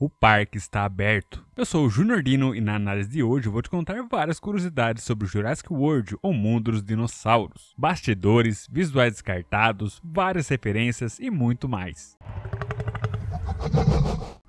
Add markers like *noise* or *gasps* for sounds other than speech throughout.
O parque está aberto. Eu sou o Junior Dino e na análise de hoje vou te contar várias curiosidades sobre o Jurassic World ou mundo dos dinossauros, bastidores, visuais descartados, várias referências e muito mais.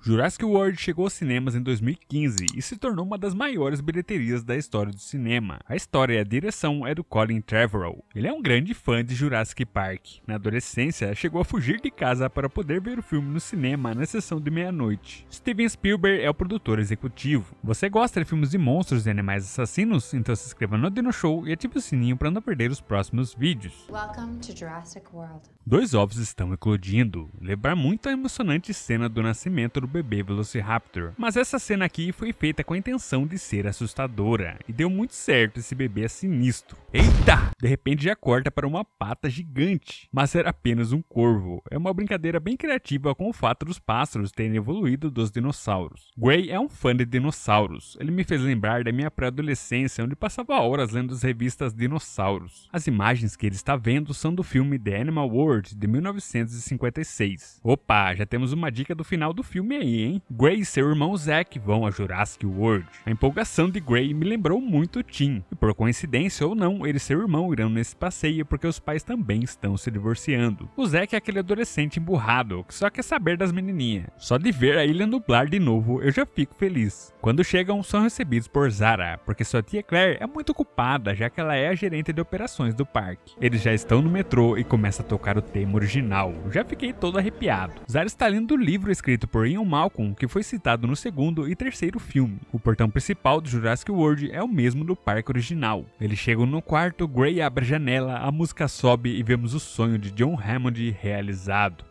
Jurassic World chegou aos cinemas em 2015 e se tornou uma das maiores bilheterias da história do cinema. A história e a direção é do Colin Trevorrow. Ele é um grande fã de Jurassic Park. Na adolescência, chegou a fugir de casa para poder ver o filme no cinema na sessão de meia-noite. Steven Spielberg é o produtor executivo. Você gosta de filmes de monstros e animais assassinos? Então se inscreva no Dino Show e ative o sininho para não perder os próximos vídeos. Welcome to Jurassic World. Dois ovos estão eclodindo, lembrar muito a emocionante cena do nascimento do bebê Velociraptor. Mas essa cena aqui foi feita com a intenção de ser assustadora, e deu muito certo, esse bebê é sinistro. Eita! De repente já corta para uma pata gigante, mas era apenas um corvo. É uma brincadeira bem criativa com o fato dos pássaros terem evoluído dos dinossauros. Gray é um fã de dinossauros. Ele me fez lembrar da minha pré-adolescência, onde passava horas lendo as revistas Dinossauros. As imagens que ele está vendo são do filme The Animal World de 1956. Opa, já temos uma dica do final do filme aí, hein? Gray e seu irmão Zack vão a Jurassic World. A empolgação de Gray me lembrou muito Tim, e por coincidência ou não, ele e seu irmão irão nesse passeio porque os pais também estão se divorciando. O Zack é aquele adolescente emburrado que só quer saber das menininhas. Só de ver a ilha nublar de novo eu já fico feliz. Quando chegam, são recebidos por Zara, porque sua tia Claire é muito ocupada já que ela é a gerente de operações do parque. Eles já estão no metrô e começa a tocar o tema original. Já fiquei todo arrepiado. Zara está lendo o livro escrito por Ian Malcolm que foi citado no segundo e terceiro filme. O portão principal do Jurassic World é o mesmo do parque original. Eles chegam no quarto, Gray abre a janela, a música sobe e vemos o sonho de John Hammond realizado.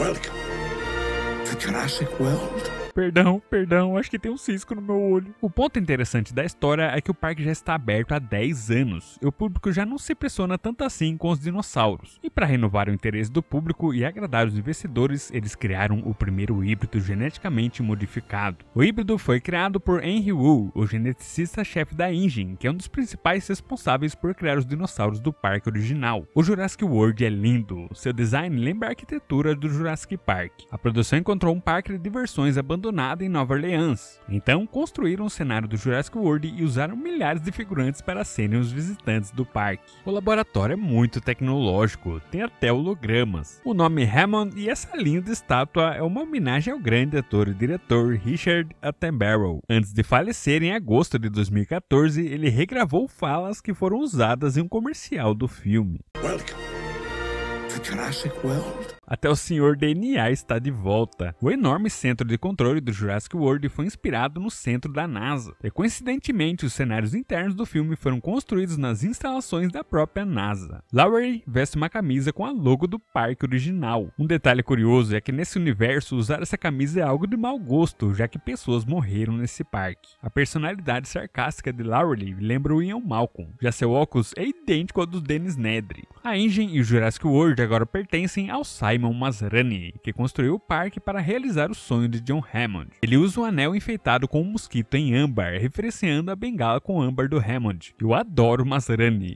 Welcome to Jurassic World. Perdão, perdão, acho que tem um cisco no meu olho. O ponto interessante da história é que o parque já está aberto há 10 anos e o público já não se pressiona tanto assim com os dinossauros. E para renovar o interesse do público e agradar os investidores, eles criaram o primeiro híbrido geneticamente modificado. O híbrido foi criado por Henry Wu, o geneticista-chefe da Engine, que é um dos principais responsáveis por criar os dinossauros do parque original. O Jurassic World é lindo, seu design lembra a arquitetura do Jurassic Park. A produção encontrou um parque de diversões abandonado abandonada em Nova Orleans. Então, construíram o cenário do Jurassic World e usaram milhares de figurantes para serem os visitantes do parque. O laboratório é muito tecnológico, tem até hologramas. O nome Hammond e essa linda estátua é uma homenagem ao grande ator e diretor Richard Attenborough. Antes de falecer, em agosto de 2014, ele regravou falas que foram usadas em um comercial do filme. Welcome. Jurassic World. Até o Sr. DNA está de volta. O enorme centro de controle do Jurassic World foi inspirado no centro da NASA. E coincidentemente, os cenários internos do filme foram construídos nas instalações da própria NASA. Lowry veste uma camisa com a logo do parque original. Um detalhe curioso é que nesse universo, usar essa camisa é algo de mau gosto, já que pessoas morreram nesse parque. A personalidade sarcástica de Lowry lembra o Ian Malcolm, já seu óculos é idêntico ao do Dennis Nedry. A Engine e o Jurassic World agora pertencem ao Simon Masrani, que construiu o parque para realizar o sonho de John Hammond. Ele usa um anel enfeitado com um mosquito em âmbar, referenciando a bengala com âmbar do Hammond. Eu adoro o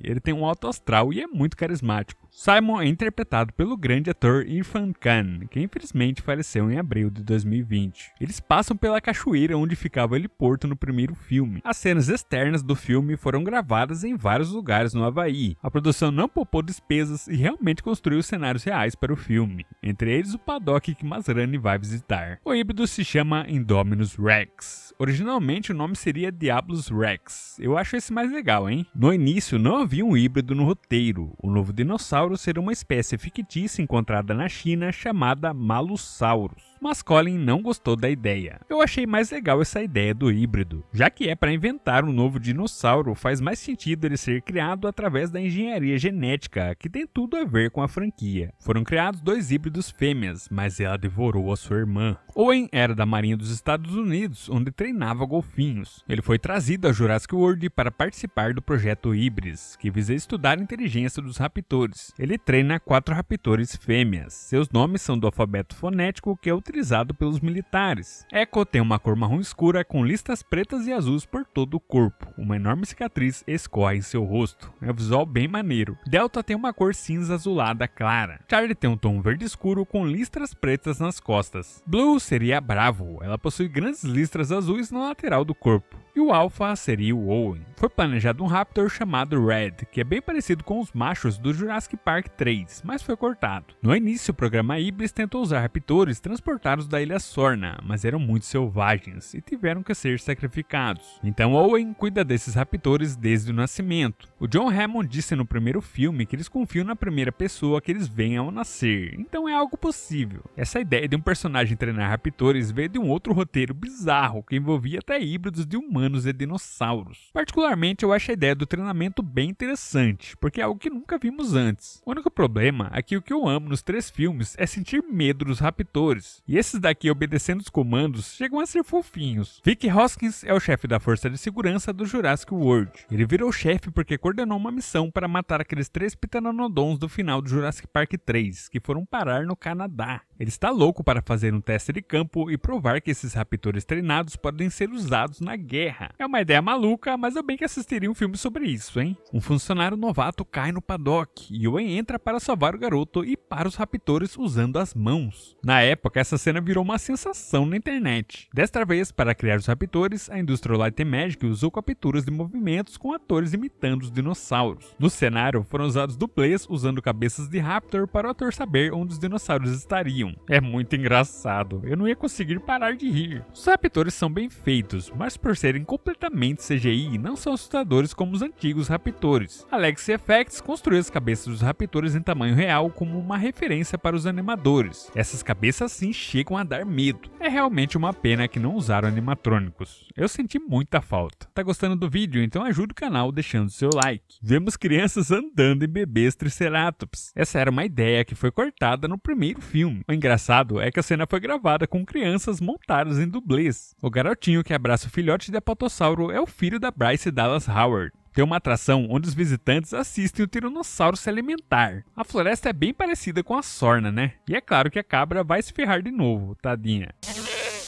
ele tem um alto astral e é muito carismático. Simon é interpretado pelo grande ator Irfan Khan, que infelizmente faleceu em abril de 2020. Eles passam pela cachoeira onde ficava o heliporto no primeiro filme. As cenas externas do filme foram gravadas em vários lugares no Havaí. A produção não poupou despesas e realmente construiu cenários reais para o filme, entre eles o paddock que Masrani vai visitar. O híbrido se chama Indominus Rex. Originalmente o nome seria Diablos Rex. Eu acho esse mais legal, hein? No início não havia um híbrido no roteiro. O novo dinossauro dinossauro ser uma espécie fictícia encontrada na China chamada Malusaurus mas Colin não gostou da ideia. Eu achei mais legal essa ideia do híbrido, já que é para inventar um novo dinossauro, faz mais sentido ele ser criado através da engenharia genética, que tem tudo a ver com a franquia. Foram criados dois híbridos fêmeas, mas ela devorou a sua irmã. Owen era da Marinha dos Estados Unidos, onde treinava golfinhos. Ele foi trazido a Jurassic World para participar do projeto Hybris, que visa estudar a inteligência dos raptores. Ele treina quatro raptores fêmeas. Seus nomes são do alfabeto fonético que é utilizado utilizado pelos militares. Echo tem uma cor marrom escura com listas pretas e azuis por todo o corpo. Uma enorme cicatriz escorre em seu rosto. É um visual bem maneiro. Delta tem uma cor cinza azulada clara. Charlie tem um tom verde escuro com listras pretas nas costas. Blue seria bravo. Ela possui grandes listras azuis na lateral do corpo. E o Alpha seria o Owen. Foi planejado um Raptor chamado Red, que é bem parecido com os machos do Jurassic Park 3, mas foi cortado. No início, o programa Ibris tentou usar raptores transportados da ilha Sorna, mas eram muito selvagens e tiveram que ser sacrificados. Então Owen cuida desses raptores desde o nascimento. O John Hammond disse no primeiro filme que eles confiam na primeira pessoa que eles veem ao nascer, então é algo possível. Essa ideia de um personagem treinar raptores veio de um outro roteiro bizarro que envolvia até híbridos de humanos humanos e é dinossauros. Particularmente, eu acho a ideia do treinamento bem interessante, porque é algo que nunca vimos antes. O único problema é que o que eu amo nos três filmes é sentir medo dos raptores, e esses daqui obedecendo os comandos chegam a ser fofinhos. Vic Hoskins é o chefe da Força de Segurança do Jurassic World. Ele virou chefe porque coordenou uma missão para matar aqueles três pteranodons do final do Jurassic Park 3, que foram parar no Canadá. Ele está louco para fazer um teste de campo e provar que esses raptores treinados podem ser usados na guerra. Terra. É uma ideia maluca, mas eu bem que assistiria um filme sobre isso, hein? Um funcionário novato cai no paddock e Owen entra para salvar o garoto e para os raptores usando as mãos. Na época, essa cena virou uma sensação na internet. Desta vez, para criar os raptores, a Industrial Light Magic usou capturas de movimentos com atores imitando os dinossauros. No cenário, foram usados dublês usando cabeças de raptor para o ator saber onde os dinossauros estariam. É muito engraçado, eu não ia conseguir parar de rir. Os raptores são bem feitos, mas por serem completamente CGI e não são assustadores como os antigos Raptores. Alexi Effects construiu as cabeças dos Raptores em tamanho real como uma referência para os animadores. Essas cabeças sim chegam a dar medo. É realmente uma pena que não usaram animatrônicos. Eu senti muita falta. Tá gostando do vídeo? Então ajude o canal deixando seu like. Vemos crianças andando em bebês triceratops. Essa era uma ideia que foi cortada no primeiro filme. O engraçado é que a cena foi gravada com crianças montadas em dublês. O garotinho que abraça o filhote da Tiranossauro é o filho da Bryce Dallas Howard. Tem uma atração onde os visitantes assistem o tiranossauro se alimentar. A floresta é bem parecida com a Sorna, né? E é claro que a cabra vai se ferrar de novo, tadinha.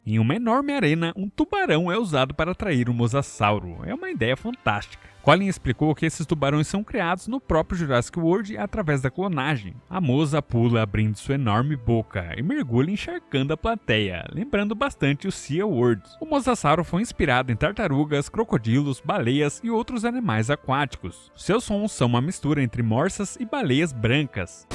Em uma enorme arena, um tubarão é usado para atrair o mosasauro. É uma ideia fantástica. Colin explicou que esses tubarões são criados no próprio Jurassic World através da clonagem. A moça pula abrindo sua enorme boca e mergulha encharcando a plateia, lembrando bastante o Sea World. O Mosasauro foi inspirado em tartarugas, crocodilos, baleias e outros animais aquáticos. Seus sons são uma mistura entre morsas e baleias brancas.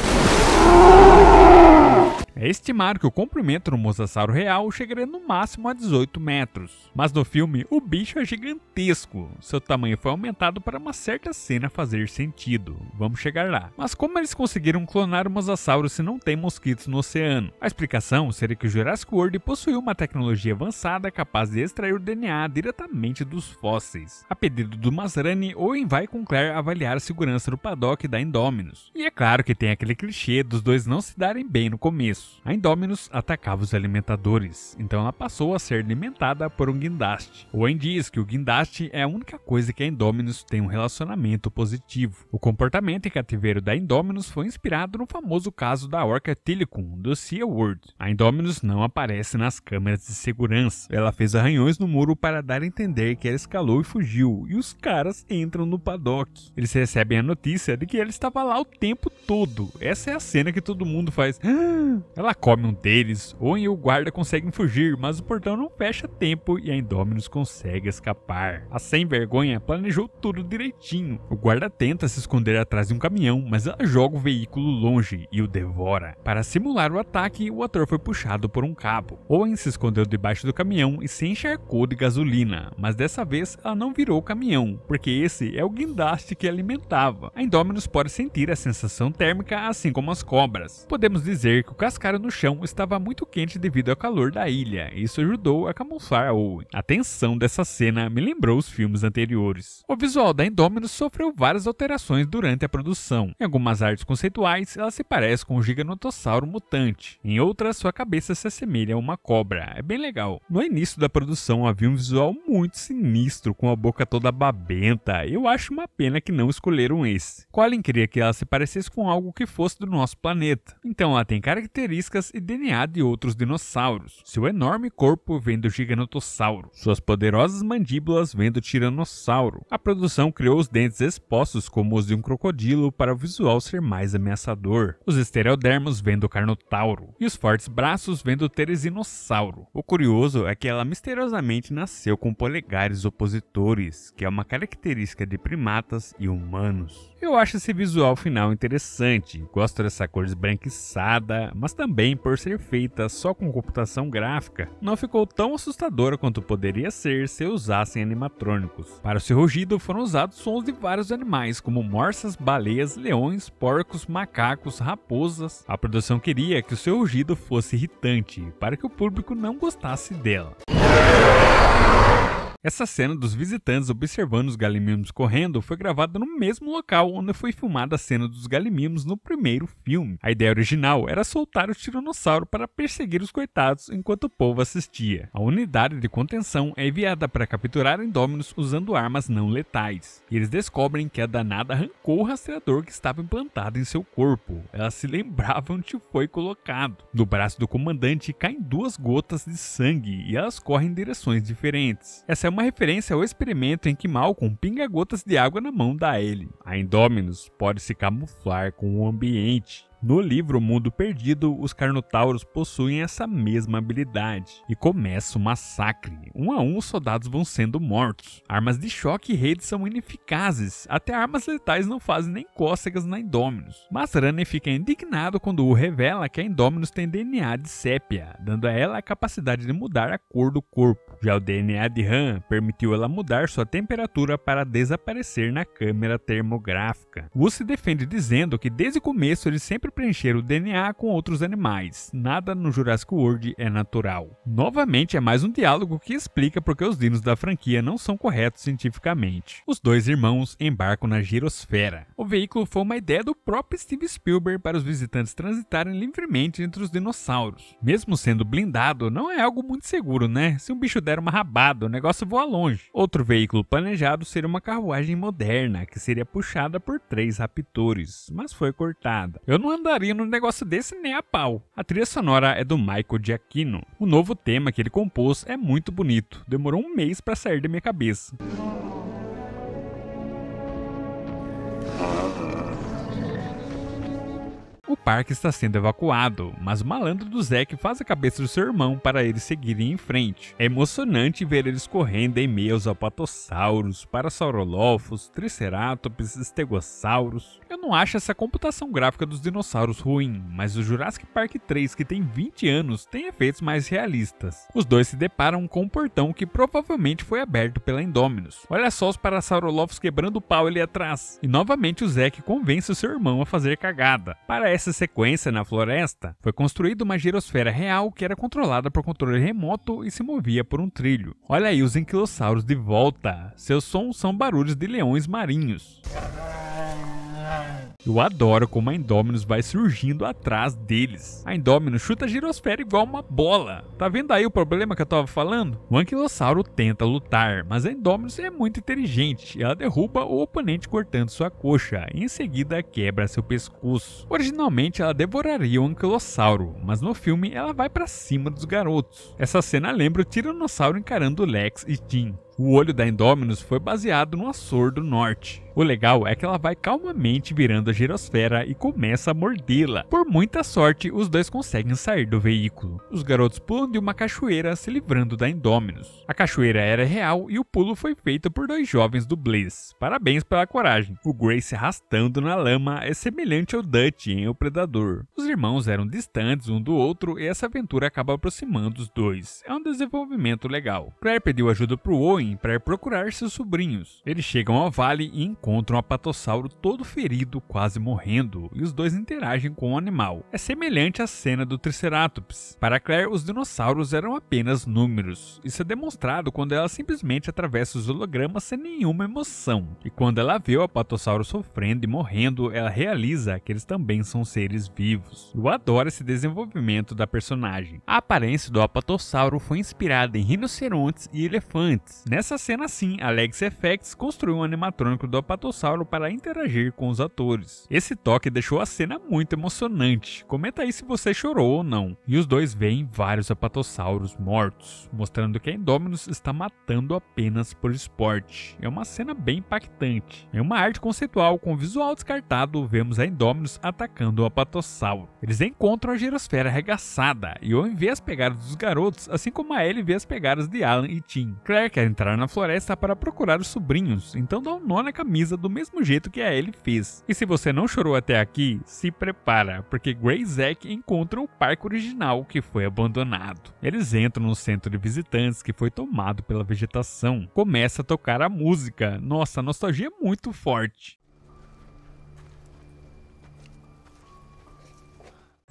É estimado que o comprimento do mosasauro real chegaria no máximo a 18 metros. Mas no filme, o bicho é gigantesco. Seu tamanho foi aumentado para uma certa cena fazer sentido. Vamos chegar lá. Mas como eles conseguiram clonar o mosasauro se não tem mosquitos no oceano? A explicação seria que o Jurassic World possuiu uma tecnologia avançada capaz de extrair o DNA diretamente dos fósseis. A pedido do Masrani, Owen vai com Claire avaliar a segurança do paddock da Indominus. E é claro que tem aquele clichê dos dois não se darem bem no começo isso. A Indominus atacava os alimentadores, então ela passou a ser alimentada por um guindaste. Owen diz que o guindaste é a única coisa que a Indominus tem um relacionamento positivo. O comportamento em cativeiro da Indominus foi inspirado no famoso caso da orca Tilicum, do Sea World. A Indominus não aparece nas câmeras de segurança. Ela fez arranhões no muro para dar a entender que ela escalou e fugiu, e os caras entram no paddock. Eles recebem a notícia de que ela estava lá o tempo todo. Essa é a cena que todo mundo faz. *gasps* Ah! Ela come um deles, Owen e o guarda conseguem fugir, mas o portão não fecha a tempo e a Indominus consegue escapar. A sem vergonha planejou tudo direitinho. O guarda tenta se esconder atrás de um caminhão, mas ela joga o veículo longe e o devora. Para simular o ataque, o ator foi puxado por um cabo. Owen se escondeu debaixo do caminhão e se encharcou de gasolina, mas dessa vez ela não virou o caminhão, porque esse é o guindaste que alimentava. A Indominus pode sentir a sensação térmica assim como as cobras. Podemos dizer que o casca no chão estava muito quente devido ao calor da ilha, e isso ajudou a camuflar a Owen. A tensão dessa cena me lembrou os filmes anteriores. O visual da Indominus sofreu várias alterações durante a produção. Em algumas artes conceituais, ela se parece com um giganotossauro mutante. Em outras, sua cabeça se assemelha a uma cobra. É bem legal. No início da produção havia um visual muito sinistro, com a boca toda babenta. Eu acho uma pena que não escolheram esse. Colin queria que ela se parecesse com algo que fosse do nosso planeta. Então ela tem características características e DNA de outros dinossauros. Seu enorme corpo vem do giganotossauro, suas poderosas mandíbulas vêm do tiranossauro. A produção criou os dentes expostos como os de um crocodilo para o visual ser mais ameaçador. Os estereodermos vêm do carnotauro e os fortes braços vêm do teresinossauro. O curioso é que ela misteriosamente nasceu com polegares opositores, que é uma característica de primatas e humanos. Eu acho esse visual final interessante, gosto dessa cor esbranquiçada, mas também por ser feita só com computação gráfica, não ficou tão assustadora quanto poderia ser se usassem animatrônicos. Para o seu rugido foram usados sons de vários animais, como morsas, baleias, leões, porcos, macacos, raposas. A produção queria que o seu rugido fosse irritante, para que o público não gostasse dela. Essa cena dos visitantes observando os galimimos correndo foi gravada no mesmo local onde foi filmada a cena dos galimimos no primeiro filme. A ideia original era soltar o tiranossauro para perseguir os coitados enquanto o povo assistia. A unidade de contenção é enviada para capturar indóminos usando armas não letais. E eles descobrem que a danada arrancou o rastreador que estava implantado em seu corpo. Ela se lembrava onde foi colocado. Do braço do comandante caem duas gotas de sangue e elas correm em direções diferentes. Essa é uma referência ao experimento em que Malcolm pinga gotas de água na mão da Ellie. A Indominus pode se camuflar com o ambiente. No livro Mundo Perdido, os Carnotauros possuem essa mesma habilidade. E começa o massacre. Um a um, os soldados vão sendo mortos. Armas de choque e redes são ineficazes. Até armas letais não fazem nem cócegas na Indominus. Mas Rane fica indignado quando o revela que a Indominus tem DNA de sépia, dando a ela a capacidade de mudar a cor do corpo. Já o DNA de Han permitiu ela mudar sua temperatura para desaparecer na câmera termográfica. Wu se defende dizendo que desde o começo eles sempre preencheram o DNA com outros animais. Nada no Jurassic World é natural. Novamente é mais um diálogo que explica por que os dinos da franquia não são corretos cientificamente. Os dois irmãos embarcam na girosfera. O veículo foi uma ideia do próprio Steve Spielberg para os visitantes transitarem livremente entre os dinossauros. Mesmo sendo blindado, não é algo muito seguro, né? Se um bicho der era uma rabada, o negócio voa longe. Outro veículo planejado seria uma carruagem moderna, que seria puxada por três raptores, mas foi cortada. Eu não andaria num negócio desse nem a pau. A trilha sonora é do Michael Giacchino. O novo tema que ele compôs é muito bonito, demorou um mês para sair da minha cabeça. O parque está sendo evacuado, mas o malandro do Zack faz a cabeça do seu irmão para eles seguirem em frente. É emocionante ver eles correndo em meio aos apatossauros, parasaurolófos, triceratops, estegossauros. Eu não acho essa computação gráfica dos dinossauros ruim, mas o Jurassic Park 3, que tem 20 anos, tem efeitos mais realistas. Os dois se deparam com um portão que provavelmente foi aberto pela Indominus. Olha só os parasaurolófos quebrando o pau ali atrás. E novamente o Zack convence o seu irmão a fazer cagada. Para essa sequência na floresta, foi construída uma girosfera real que era controlada por controle remoto e se movia por um trilho. Olha aí os anquilossauros de volta. Seus sons são barulhos de leões marinhos. Eu adoro como a Indominus vai surgindo atrás deles. A Indominus chuta a girosfera igual uma bola. Tá vendo aí o problema que eu tava falando? O Anquilossauro tenta lutar, mas a Indominus é muito inteligente. Ela derruba o oponente cortando sua coxa, e em seguida quebra seu pescoço. Originalmente ela devoraria o Anquilossauro, mas no filme ela vai para cima dos garotos. Essa cena lembra o Tiranossauro encarando Lex e Tim. O olho da Indominus foi baseado no Açor do Norte. O legal é que ela vai calmamente virando a girosfera e começa a mordê-la. Por muita sorte, os dois conseguem sair do veículo. Os garotos pulam de uma cachoeira se livrando da Indominus. A cachoeira era real e o pulo foi feito por dois jovens do Blaze. Parabéns pela coragem. O Grace arrastando na lama é semelhante ao Dutch em O Predador. Os irmãos eram distantes um do outro e essa aventura acaba aproximando os dois. É um desenvolvimento legal. Claire pediu ajuda pro Owen para ir procurar seus sobrinhos. Eles chegam ao vale e encontram o apatossauro todo ferido, quase morrendo, e os dois interagem com o animal. É semelhante à cena do Triceratops. Para Claire, os dinossauros eram apenas números. Isso é demonstrado quando ela simplesmente atravessa os hologramas sem nenhuma emoção. E quando ela vê o Apatossauro sofrendo e morrendo, ela realiza que eles também são seres vivos. Eu adoro esse desenvolvimento da personagem. A aparência do Apatossauro foi inspirada em rinocerontes e elefantes. Nessa cena sim, Alex Effects construiu um animatrônico do Apatossauro para interagir com os atores. Esse toque deixou a cena muito emocionante, comenta aí se você chorou ou não. E os dois veem vários apatossauros mortos, mostrando que a Indominus está matando apenas por esporte. É uma cena bem impactante. Em é uma arte conceitual com visual descartado, vemos a Indominus atacando o apatossauro. Eles encontram a girosfera arregaçada, e Owen vê as pegadas dos garotos, assim como a Ellie vê as pegadas de Alan e Tim. Claire quer entrar entrar na floresta para procurar os sobrinhos, então dá um nó na camisa do mesmo jeito que a Ellie fez. E se você não chorou até aqui, se prepara, porque Gray e Zack encontram o parque original que foi abandonado. Eles entram no centro de visitantes que foi tomado pela vegetação. Começa a tocar a música. Nossa, a nostalgia é muito forte.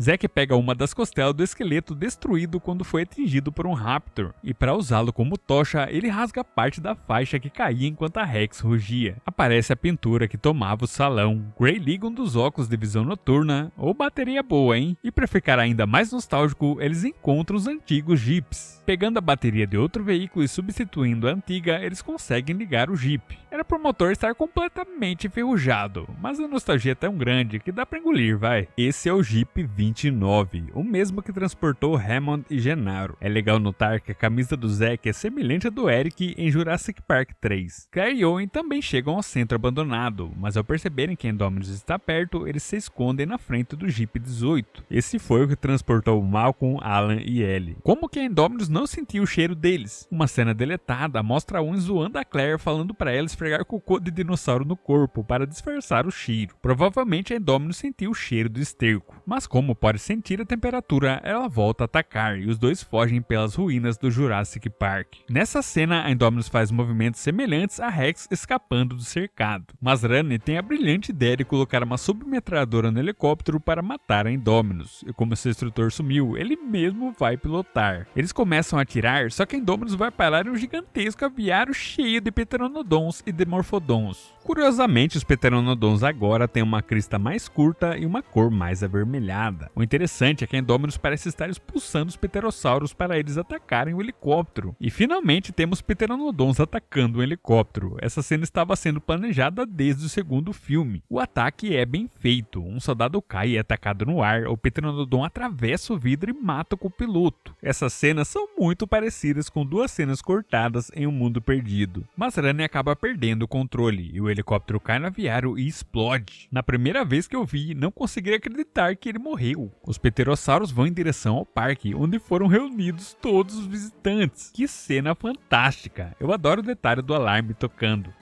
Zack pega uma das costelas do esqueleto destruído quando foi atingido por um Raptor, e para usá-lo como tocha, ele rasga parte da faixa que caía enquanto a Rex rugia. Aparece a pintura que tomava o salão, Gray liga um dos óculos de visão noturna, ou bateria boa, hein? E para ficar ainda mais nostálgico, eles encontram os antigos Jeeps. Pegando a bateria de outro veículo e substituindo a antiga, eles conseguem ligar o Jeep. Era pro motor estar completamente enferrujado, mas a nostalgia é tão grande que dá pra engolir, vai. Esse é o Jeep V 29, o mesmo que transportou Hammond e Genaro. É legal notar que a camisa do Zack é semelhante à do Eric em Jurassic Park 3. Claire e Owen também chegam ao centro abandonado, mas ao perceberem que Indominus está perto, eles se escondem na frente do Jeep 18. Esse foi o que transportou Malcolm, Alan e Ellie. Como que Indominus não sentiu o cheiro deles? Uma cena deletada mostra Owen zoando a Claire falando para ela esfregar cocô de dinossauro no corpo para disfarçar o cheiro. Provavelmente Indominus sentiu o cheiro do esterco, mas como como pode sentir a temperatura, ela volta a atacar e os dois fogem pelas ruínas do Jurassic Park. Nessa cena, a Indominus faz movimentos semelhantes a Rex escapando do cercado, mas Rani tem a brilhante ideia de colocar uma submetralhadora no helicóptero para matar a Indominus, e como seu instrutor sumiu, ele mesmo vai pilotar. Eles começam a atirar, só que a Indominus vai parar em um gigantesco aviário cheio de pteranodons e demorfodons. Curiosamente, os pteranodons agora têm uma crista mais curta e uma cor mais avermelhada nada. O interessante é que a Indominus parece estar expulsando os pterossauros para eles atacarem o helicóptero. E finalmente temos pteranodons atacando o helicóptero. Essa cena estava sendo planejada desde o segundo filme. O ataque é bem feito. Um soldado cai e é atacado no ar, o pteranodon atravessa o vidro e mata o copiloto. Essas cenas são muito parecidas com duas cenas cortadas em Um Mundo Perdido. Mas Rani acaba perdendo o controle e o helicóptero cai no aviário e explode. Na primeira vez que eu vi, não consegui acreditar que ele morreu os pterossauros vão em direção ao parque, onde foram reunidos todos os visitantes. Que cena fantástica! Eu adoro o detalhe do alarme tocando.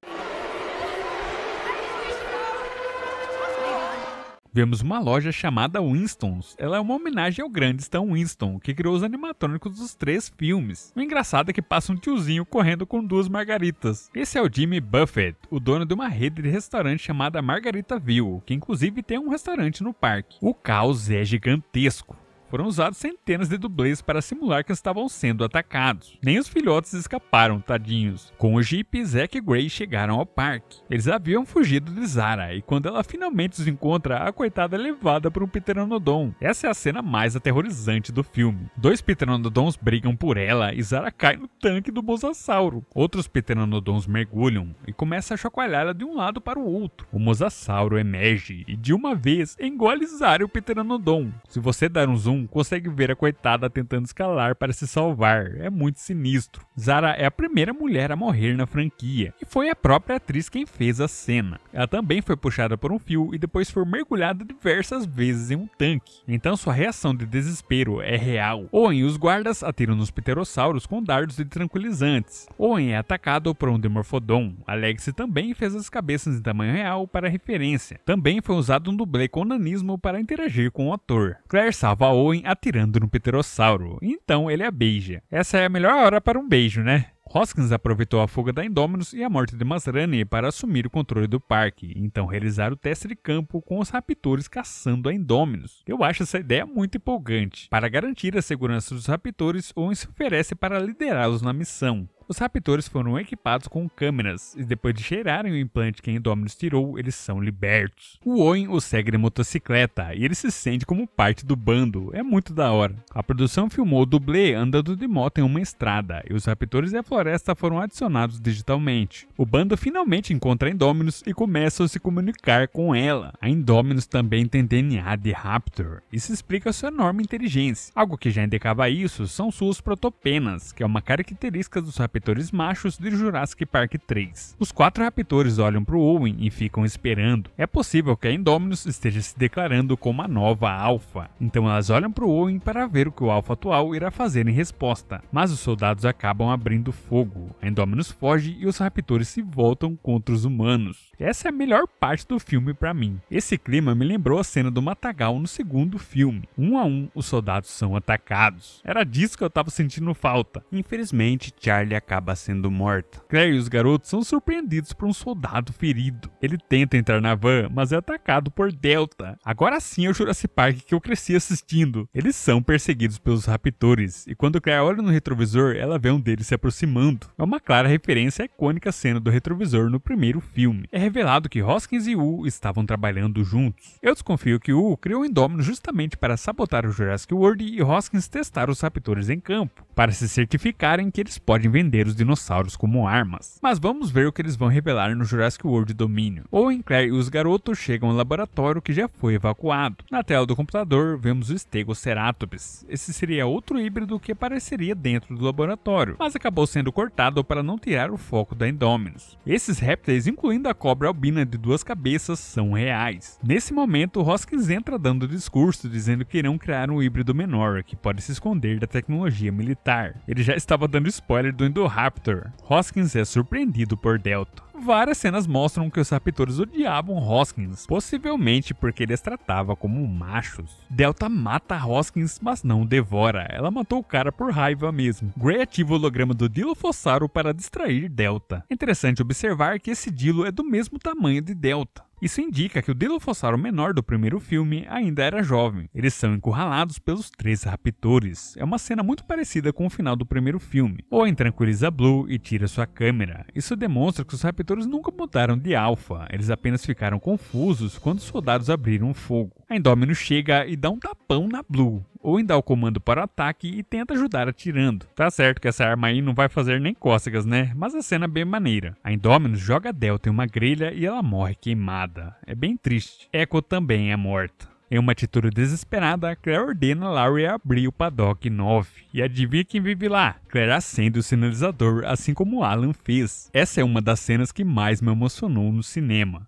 vemos uma loja chamada Winston's. Ela é uma homenagem ao grande Stan Winston, que criou os animatrônicos dos três filmes. O engraçado é que passa um tiozinho correndo com duas margaritas. Esse é o Jimmy Buffett, o dono de uma rede de restaurante chamada Margarita View, que inclusive tem um restaurante no parque. O caos é gigantesco. Foram usados centenas de dublês para simular que estavam sendo atacados. Nem os filhotes escaparam, tadinhos. Com o Jeep, Zack e Gray chegaram ao parque. Eles haviam fugido de Zara, e quando ela finalmente os encontra, a coitada é levada por um pteranodon. Essa é a cena mais aterrorizante do filme. Dois pteranodons brigam por ela e Zara cai no tanque do mosasauro. Outros pteranodons mergulham e começa a chacoalhá-la de um lado para o outro. O mosasauro emerge e de uma vez engole Zara e o pteranodon. Se você dar um zoom consegue ver a coitada tentando escalar para se salvar. É muito sinistro. Zara é a primeira mulher a morrer na franquia, e foi a própria atriz quem fez a cena. Ela também foi puxada por um fio e depois foi mergulhada diversas vezes em um tanque. Então sua reação de desespero é real. Owen e os guardas atiram nos pterossauros com dardos de tranquilizantes. Owen é atacado por um demorfodon. Alex também fez as cabeças em tamanho real para referência. Também foi usado um dublê com nanismo para interagir com o ator. Claire salva Owen Owen atirando no pterossauro, então ele a beija. Essa é a melhor hora para um beijo, né? Hoskins aproveitou a fuga da Indominus e a morte de Masrani para assumir o controle do parque, então realizar o teste de campo com os raptores caçando a Indominus. Eu acho essa ideia muito empolgante. Para garantir a segurança dos raptores, Owen se oferece para liderá-los na missão. Os raptores foram equipados com câmeras e depois de cheirarem o implante que Indominus tirou, eles são libertos. O Owen o segue de motocicleta e ele se sente como parte do bando. É muito da hora. A produção filmou o dublê andando de moto em uma estrada e os raptores e a floresta foram adicionados digitalmente. O bando finalmente encontra a Indominus e começa a se comunicar com ela. A Indominus também tem DNA de Raptor. Isso explica sua enorme inteligência. Algo que já indicava isso são suas protopenas, que é uma característica dos raptores raptores machos de Jurassic Park 3. Os quatro raptores olham para o Owen e ficam esperando. É possível que a Indominus esteja se declarando como a nova Alpha. Então elas olham para o Owen para ver o que o Alpha atual irá fazer em resposta, mas os soldados acabam abrindo fogo. A Indominus foge e os raptores se voltam contra os humanos. Essa é a melhor parte do filme para mim. Esse clima me lembrou a cena do Matagal no segundo filme. Um a um, os soldados são atacados. Era disso que eu estava sentindo falta. Infelizmente, Charlie acaba acaba sendo morta. Claire e os garotos são surpreendidos por um soldado ferido. Ele tenta entrar na van, mas é atacado por Delta. Agora sim é o Jurassic Park que eu cresci assistindo. Eles são perseguidos pelos raptores, e quando Claire olha no retrovisor, ela vê um deles se aproximando. É uma clara referência à icônica cena do retrovisor no primeiro filme. É revelado que Hoskins e Wu estavam trabalhando juntos. Eu desconfio que Wu criou o Indomino justamente para sabotar o Jurassic World e Hoskins testar os raptores em campo, para se certificarem que eles podem vender vender os dinossauros como armas. Mas vamos ver o que eles vão revelar no Jurassic World Domínio. Owen, Claire e os garotos chegam ao laboratório que já foi evacuado. Na tela do computador, vemos o Stegoceratops. Esse seria outro híbrido que apareceria dentro do laboratório, mas acabou sendo cortado para não tirar o foco da Indominus. Esses répteis, incluindo a cobra albina de duas cabeças, são reais. Nesse momento, Hoskins entra dando discurso dizendo que irão criar um híbrido menor que pode se esconder da tecnologia militar. Ele já estava dando spoiler do Indominus do Raptor. Hoskins é surpreendido por Delta. Várias cenas mostram que os raptores odiavam Hoskins, possivelmente porque eles tratava como machos. Delta mata Hoskins, mas não devora. Ela matou o cara por raiva mesmo. Gray ativa o holograma do Fossaro para distrair Delta. Interessante observar que esse Dilo é do mesmo tamanho de Delta. Isso indica que o Dilophosauro menor do primeiro filme ainda era jovem. Eles são encurralados pelos três raptores. É uma cena muito parecida com o final do primeiro filme. Owen tranquiliza Blue e tira sua câmera. Isso demonstra que os raptores nunca mudaram de alfa, eles apenas ficaram confusos quando os soldados abriram fogo. A Indominus chega e dá um tapão na Blue ou em dar o comando para o ataque e tenta ajudar atirando. Tá certo que essa arma aí não vai fazer nem cócegas, né? Mas a cena é bem maneira. A Indominus joga Delta em uma grelha e ela morre queimada. É bem triste. Echo também é morta. Em uma atitude desesperada, Claire ordena Larry abrir o paddock 9. E adivinha quem vive lá? Claire acende o sinalizador, assim como Alan fez. Essa é uma das cenas que mais me emocionou no cinema.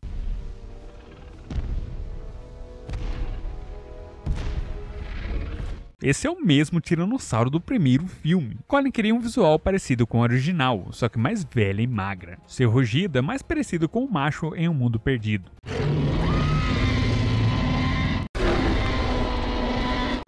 Esse é o mesmo tiranossauro do primeiro filme. Colin queria um visual parecido com o original, só que mais velha e magra. Seu rugido é mais parecido com o macho em Um Mundo Perdido.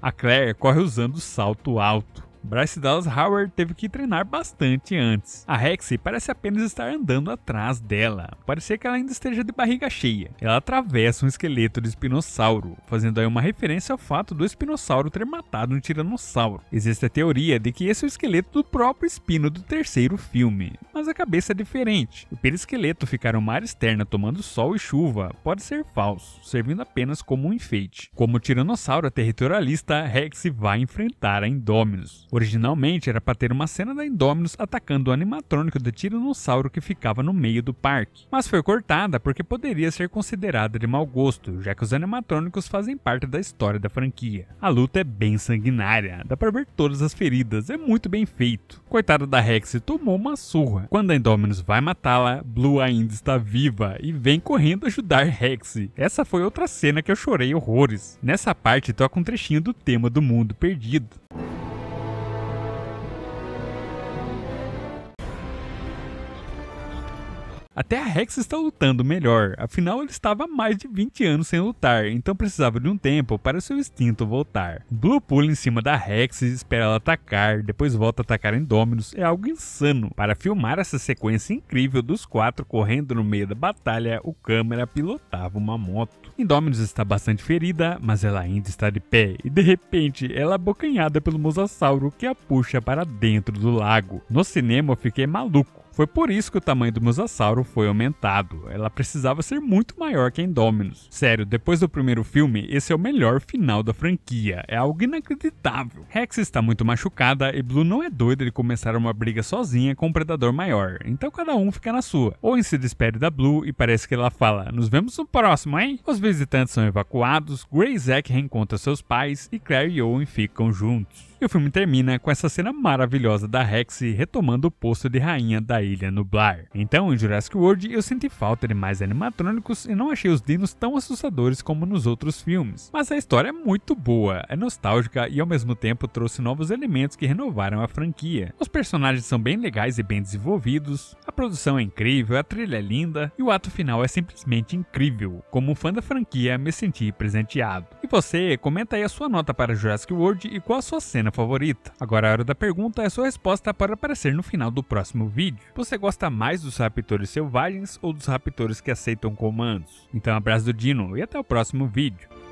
A Claire corre usando salto alto. Bryce Dallas Howard teve que treinar bastante antes. A Rexy parece apenas estar andando atrás dela. Parecia que ela ainda esteja de barriga cheia. Ela atravessa um esqueleto de espinossauro, fazendo aí uma referência ao fato do espinossauro ter matado um tiranossauro. Existe a teoria de que esse é o esqueleto do próprio espino do terceiro filme, mas a cabeça é diferente. O perisqueleto ficar uma área externa tomando sol e chuva pode ser falso, servindo apenas como um enfeite. Como tiranossauro territorialista, Rexy vai enfrentar a Indominus. Originalmente era para ter uma cena da Indominus atacando o animatrônico do tiranossauro que ficava no meio do parque, mas foi cortada porque poderia ser considerada de mau gosto, já que os animatrônicos fazem parte da história da franquia. A luta é bem sanguinária, dá para ver todas as feridas, é muito bem feito. Coitada da Rex tomou uma surra. Quando a Indominus vai matá-la, Blue ainda está viva e vem correndo ajudar Rex. Essa foi outra cena que eu chorei horrores. Nessa parte toca um trechinho do tema do mundo perdido. Até a Rex está lutando melhor, afinal ele estava há mais de 20 anos sem lutar, então precisava de um tempo para seu instinto voltar. Blue pula em cima da Rex e espera ela atacar, depois volta a atacar Indominus, é algo insano. Para filmar essa sequência incrível dos quatro correndo no meio da batalha, o câmera pilotava uma moto. Indominus está bastante ferida, mas ela ainda está de pé, e de repente ela é abocanhada pelo mosasauro que a puxa para dentro do lago. No cinema eu fiquei maluco, foi por isso que o tamanho do Mosasauro foi aumentado. Ela precisava ser muito maior que a Indominus. Sério, depois do primeiro filme, esse é o melhor final da franquia. É algo inacreditável. Rex está muito machucada e Blue não é doida de começar uma briga sozinha com um predador maior. Então cada um fica na sua. Owen se despede da Blue e parece que ela fala: "Nos vemos no próximo, hein?". Os visitantes são evacuados, Grey Zack reencontra seus pais e Claire e Owen ficam juntos. E o filme termina com essa cena maravilhosa da Rex retomando o posto de rainha da Ilha Nublar. Então, em Jurassic World, eu senti falta de mais animatrônicos e não achei os dinos tão assustadores como nos outros filmes. Mas a história é muito boa, é nostálgica e ao mesmo tempo trouxe novos elementos que renovaram a franquia. Os personagens são bem legais e bem desenvolvidos, a produção é incrível, a trilha é linda e o ato final é simplesmente incrível. Como fã da franquia, me senti presenteado. E você, comenta aí a sua nota para Jurassic World e qual a sua cena favorita. Agora a hora da pergunta é sua resposta para aparecer no final do próximo vídeo. Você gosta mais dos raptores selvagens ou dos raptores que aceitam comandos? Então abraço do Dino e até o próximo vídeo.